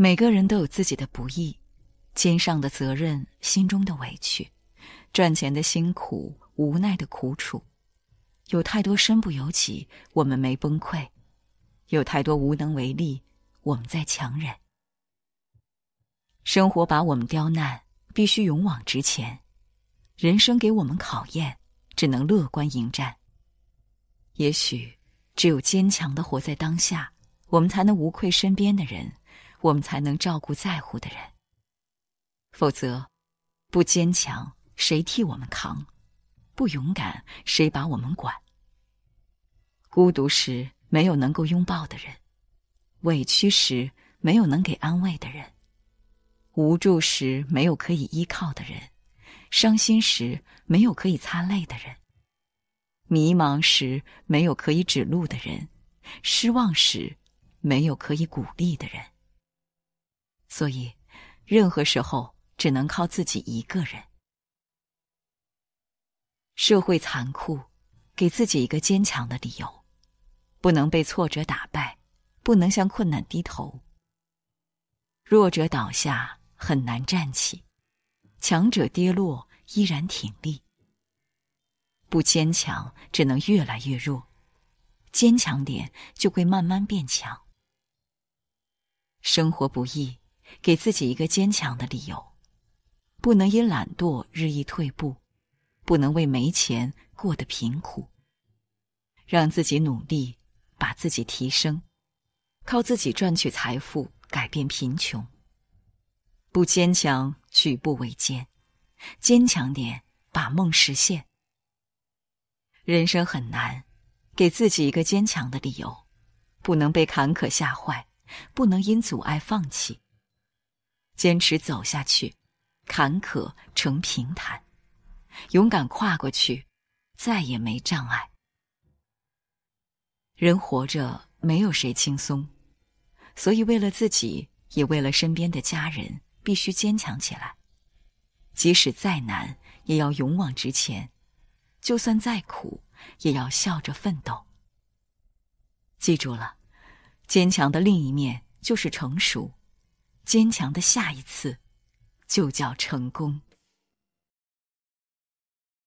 每个人都有自己的不易，肩上的责任，心中的委屈，赚钱的辛苦，无奈的苦楚，有太多身不由己，我们没崩溃；有太多无能为力，我们在强忍。生活把我们刁难，必须勇往直前；人生给我们考验，只能乐观迎战。也许，只有坚强的活在当下，我们才能无愧身边的人。我们才能照顾在乎的人，否则，不坚强谁替我们扛？不勇敢谁把我们管？孤独时没有能够拥抱的人，委屈时没有能给安慰的人，无助时没有可以依靠的人，伤心时没有可以擦泪的人，迷茫时没有可以指路的人，失望时没有可以鼓励的人。所以，任何时候只能靠自己一个人。社会残酷，给自己一个坚强的理由，不能被挫折打败，不能向困难低头。弱者倒下很难站起，强者跌落依然挺立。不坚强，只能越来越弱；坚强点，就会慢慢变强。生活不易。给自己一个坚强的理由，不能因懒惰日益退步，不能为没钱过得贫苦。让自己努力，把自己提升，靠自己赚取财富，改变贫穷。不坚强，举步维艰；坚强点，把梦实现。人生很难，给自己一个坚强的理由，不能被坎坷吓坏，不能因阻碍放弃。坚持走下去，坎坷成平坦；勇敢跨过去，再也没障碍。人活着没有谁轻松，所以为了自己，也为了身边的家人，必须坚强起来。即使再难，也要勇往直前；就算再苦，也要笑着奋斗。记住了，坚强的另一面就是成熟。坚强的下一次，就叫成功。